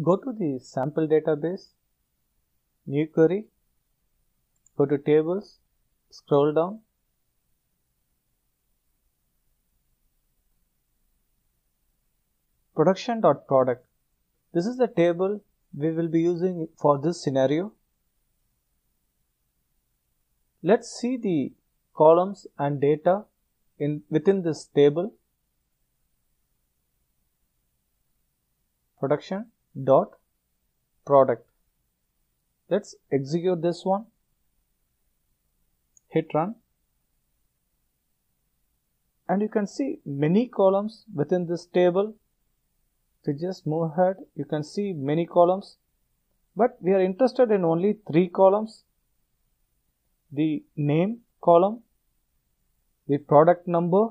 Go to the sample database, new query, go to tables, scroll down. Production.product. This is the table we will be using for this scenario. Let's see the columns and data in within this table. Production dot product let's execute this one hit run and you can see many columns within this table to just move ahead you can see many columns but we are interested in only three columns the name column the product number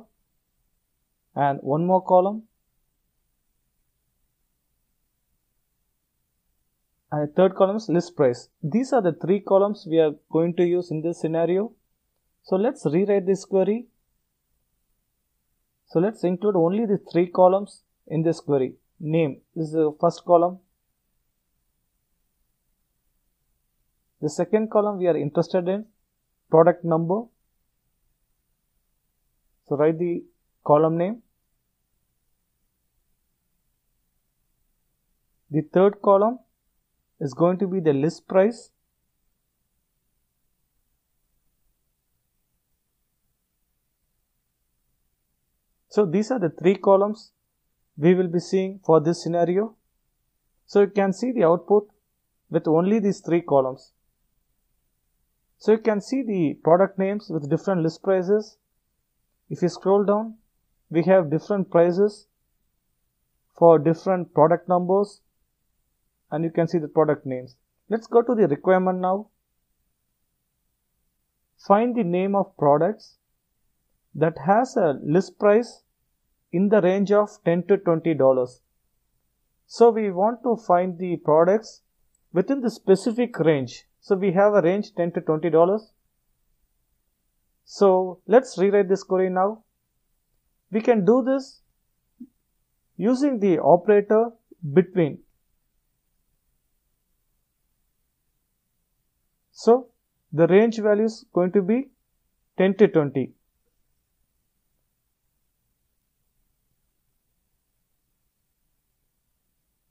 and one more column and the third column is list price these are the three columns we are going to use in this scenario so let's rewrite this query so let's include only the three columns in this query name this is the first column the second column we are interested in product number so write the column name the third column is going to be the list price So these are the three columns we will be seeing for this scenario. So you can see the output with only these three columns. So you can see the product names with different list prices. If you scroll down, we have different prices for different product numbers and you can see the product names. Let's go to the requirement now. Find the name of products that has a list price in the range of 10 to 20 dollars. So we want to find the products within the specific range. So we have a range 10 to 20 dollars. So let's rewrite this query now. We can do this using the operator between. So, the range value is going to be 10 to 20.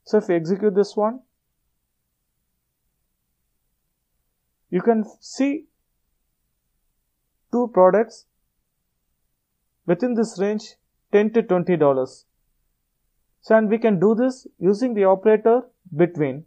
So, if you execute this one, you can see two products within this range 10 to 20 dollars. So, and we can do this using the operator between.